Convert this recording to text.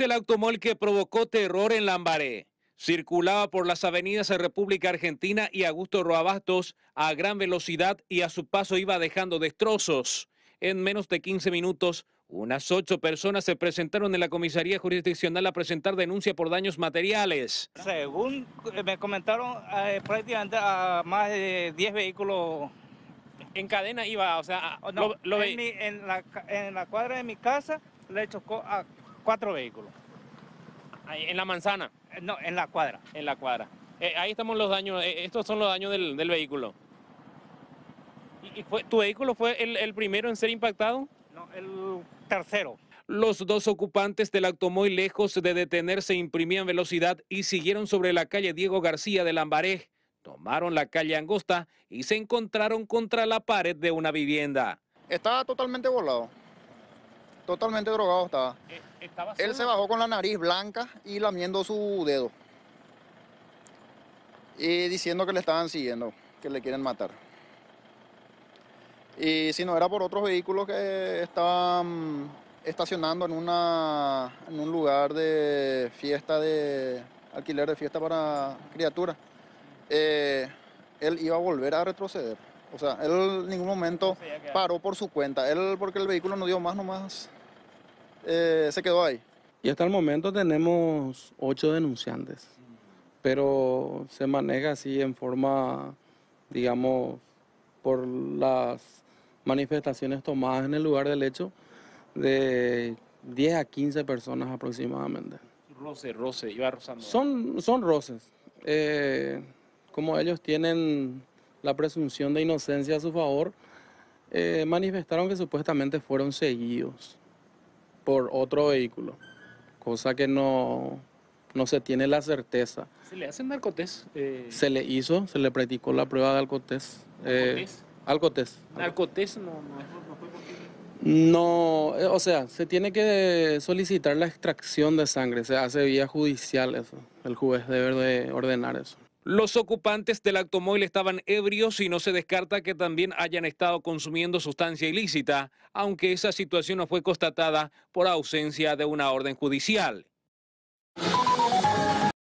el automóvil que provocó terror en Lambaré. Circulaba por las avenidas de República Argentina y Augusto Roabastos a gran velocidad y a su paso iba dejando destrozos. En menos de 15 minutos, unas ocho personas se presentaron en la comisaría jurisdiccional a presentar denuncia por daños materiales. Según eh, me comentaron, eh, prácticamente a más de 10 vehículos. En cadena iba, o sea, oh, En, la, en la cuadra de mi casa le chocó a cuatro vehículos. ¿En la manzana? Eh, no, en la cuadra. En la cuadra. Eh, ahí estamos los daños, eh, estos son los daños del, vehículo. ¿Y, fue, tu vehículo fue el, primero en ser impactado? No, el tercero. Los dos ocupantes del automóvil, lejos de detenerse, imprimían velocidad y siguieron sobre la calle Diego García de Lambaré. Tomaron la calle Angosta y se encontraron contra la pared de una vivienda. Estaba totalmente volado. Totalmente drogado estaba. Eh, él se bajó con la nariz blanca y lamiendo su dedo. Y diciendo que le estaban siguiendo, que le quieren matar. Y si no era por otros vehículos que estaban estacionando en, una, en un lugar de fiesta de alquiler de fiesta para criaturas, eh, él iba a volver a retroceder. O sea, él en ningún momento paró por su cuenta. Él, porque el vehículo no dio más nomás, eh, se quedó ahí. Y hasta el momento tenemos ocho denunciantes, pero se maneja así en forma, digamos, por las manifestaciones tomadas en el lugar del hecho, de 10 a 15 personas aproximadamente. Roce, roce, iba rozando. Son, son roces. Eh, como ellos tienen la presunción de inocencia a su favor, eh, manifestaron que supuestamente fueron seguidos por otro vehículo, cosa que no, no se tiene la certeza. ¿Se le hacen narcotés? Eh... Se le hizo, se le practicó la prueba de alcotés. Eh, alcotés. no, no no, eh, o sea, se tiene que solicitar la extracción de sangre, se hace vía judicial eso. El juez debe de ordenar eso. Los ocupantes del automóvil estaban ebrios y no se descarta que también hayan estado consumiendo sustancia ilícita, aunque esa situación no fue constatada por ausencia de una orden judicial.